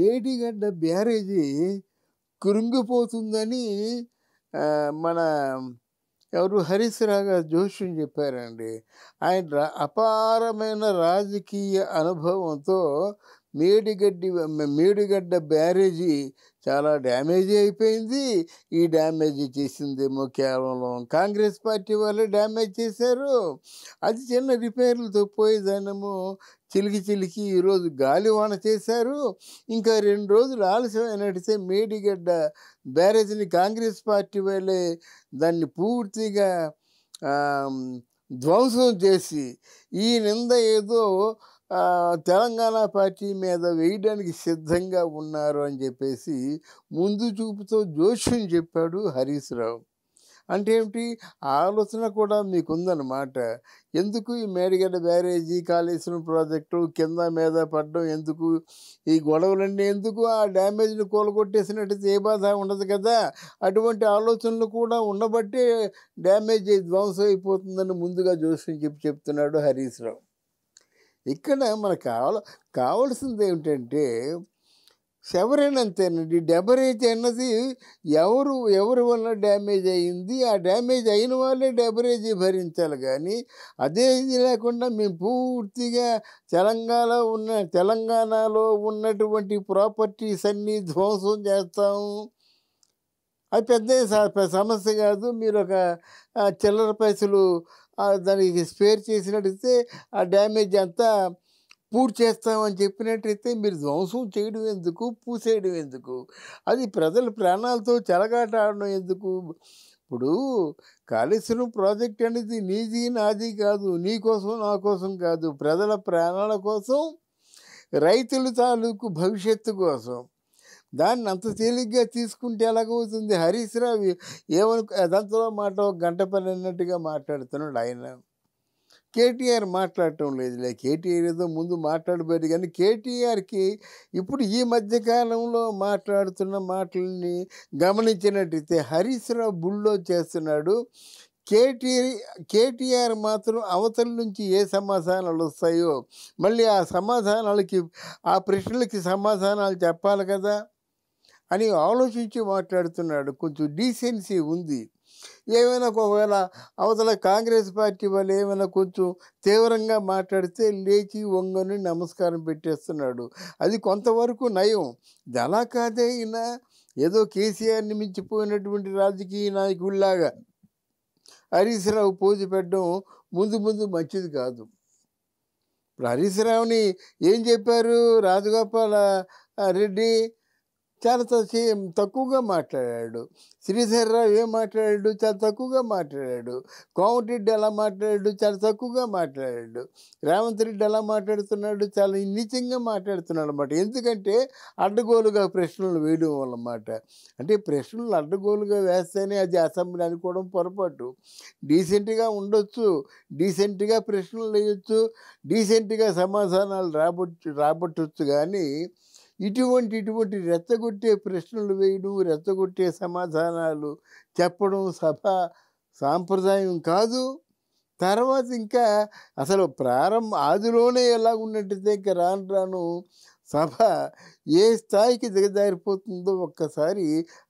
లేడీగడ్డ బ్యారేజీ కృంగిపోతుందని మన ఎవరు హరీశ్ రాగా జోషి చెప్పారండి ఆయన అపారమైన రాజకీయ అనుభవంతో మేడిగడ్డి మేడిగడ్డ బ్యారేజీ చాలా డ్యామేజ్ అయిపోయింది ఈ డ్యామేజ్ చేసిందేమో కేవలం కాంగ్రెస్ పార్టీ వాళ్ళే డ్యామేజ్ చేశారు అది చిన్న రిపేర్లతో పోయేదానేమో చిలికి చిలికి ఈరోజు గాలివాన చేశారు ఇంకా రెండు రోజులు ఆలస్యం నడితే మేడిగడ్డ బ్యారేజీని కాంగ్రెస్ పార్టీ వాళ్ళే దాన్ని పూర్తిగా ధ్వంసం చేసి ఈ నింద ఏదో తెలంగాణ పార్టీ మీద వేయడానికి సిద్ధంగా ఉన్నారు అని చెప్పేసి ముందు చూపుతో జోష్యం చెప్పాడు హరీష్ రావు అంటే ఏమిటి ఆలోచన కూడా మీకుందనమాట ఎందుకు ఈ మేడిగడ్డ బ్యారేజీ కాళేశ్వరం ప్రాజెక్టు కింద మీద పడడం ఎందుకు ఈ గొడవలన్నీ ఎందుకు ఆ డ్యామేజ్ని కూలగొట్టేసినట్టయితే ఏ బాధ ఉండదు కదా అటువంటి ఆలోచనలు కూడా ఉండబట్టే డ్యామేజ్ ధ్వంసం అయిపోతుందని ముందుగా జోషం చెప్పి చెప్తున్నాడు హరీష్ రావు ఇక్కడ మనకు కావాల కావాల్సింది ఏమిటంటే సెవరెన్ అంతేనండి డెబరేజ్ అన్నది ఎవరు ఎవరి వల్ల డ్యామేజ్ అయ్యింది ఆ డ్యామేజ్ అయిన వాళ్ళే డెబరేజ్ భరించాలి కానీ అదే ఇది లేకుండా మేము పూర్తిగా తెలంగాణ ఉన్న తెలంగాణలో ఉన్నటువంటి ప్రాపర్టీస్ అన్నీ ధ్వంసం చేస్తాము అది పెద్ద సమస్య కాదు మీరు ఒక చిల్లర పైసలు దానికి స్పేర్ చేసినట్టయితే ఆ డ్యామేజ్ అంతా పూర్తి చేస్తామని చెప్పినట్టయితే మీరు ధ్వంసం చేయడం ఎందుకు పూసేయడం ఎందుకు అది ప్రజల ప్రాణాలతో చెలగాట ఆడడం ఎందుకు ఇప్పుడు కాళేశ్వరం ప్రాజెక్ట్ అనేది నీది నాది కాదు నీ కోసం నా కోసం కాదు ప్రజల ప్రాణాల కోసం రైతుల తాలూకు భవిష్యత్తు కోసం దాన్ని అంత తేలిగ్గా తీసుకుంటే ఎలాగవుతుంది హరీష్ రావు ఏమనుకు అదంతలో మాట ఒక గంట పని అన్నట్టుగా మాట్లాడుతున్నాడు ఆయన కేటీఆర్ మాట్లాడటం లేదులే కేటీఆర్ ఏదో ముందు మాట్లాడబోయేది కానీ కేటీఆర్కి ఇప్పుడు ఈ మధ్యకాలంలో మాట్లాడుతున్న మాటల్ని గమనించినట్టయితే హరీష్ రావు బుల్లో చేస్తున్నాడు కేటీఆర్ కేటీఆర్ మాత్రం అవతల నుంచి ఏ సమాధానాలు వస్తాయో మళ్ళీ ఆ సమాధానాలకి ఆ ప్రశ్నలకి సమాధానాలు చెప్పాలి కదా అని ఆలోచించి మాట్లాడుతున్నాడు కొంచెం డీసెన్సీ ఉంది ఏమైనా ఒకవేళ అవతల కాంగ్రెస్ పార్టీ వాళ్ళు ఏమైనా కొంచెం తీవ్రంగా మాట్లాడితే లేచి వంగని నమస్కారం పెట్టేస్తున్నాడు అది కొంతవరకు నయం ఎలా కాదే అయినా ఏదో కేసీఆర్ని మించిపోయినటువంటి రాజకీయ నాయకుల్లాగా హరీష్ రావు పోజు పెట్టడం ముందు ముందు మంచిది కాదు ఇప్పుడు హరీష్ రావుని ఏం చెప్పారు రాజగోపాల రెడ్డి చాలా తక్కువగా మాట్లాడాడు శ్రీధర్రావు ఏం మాట్లాడాడు చాలా తక్కువగా మాట్లాడాడు కోమటిరెడ్డి ఎలా మాట్లాడాడు చాలా తక్కువగా మాట్లాడాడు రేవంత్ రెడ్డి ఎలా మాట్లాడుతున్నాడు చాలా నిత్యంగా మాట్లాడుతున్నాడు అనమాట ఎందుకంటే అడ్డగోలుగా ప్రశ్నలు వేయడం వల్లమాట అంటే ప్రశ్నలు అడ్డగోలుగా వేస్తేనే అది అసెంబ్లీ అనుకోవడం పొరపాటు డీసెంట్గా ఉండొచ్చు డీసెంట్గా ప్రశ్నలు వేయొచ్చు డీసెంట్గా సమాధానాలు రాబట్టు రాబట్టచ్చు కానీ ఇటువంటి ఇటువంటి రెచ్చగొట్టే ప్రశ్నలు వేయడం రెచ్చగొట్టే సమాధానాలు చెప్పడం సభ సాంప్రదాయం కాదు తర్వాత ఇంకా అసలు ప్రారంభ ఆదిలోనే ఎలా ఉన్నట్టయితే ఇంకా రాను రాను సభ ఏ స్థాయికి దిగజారిపోతుందో ఒక్కసారి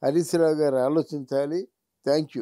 హరీశ్రావు గారు ఆలోచించాలి థ్యాంక్ యూ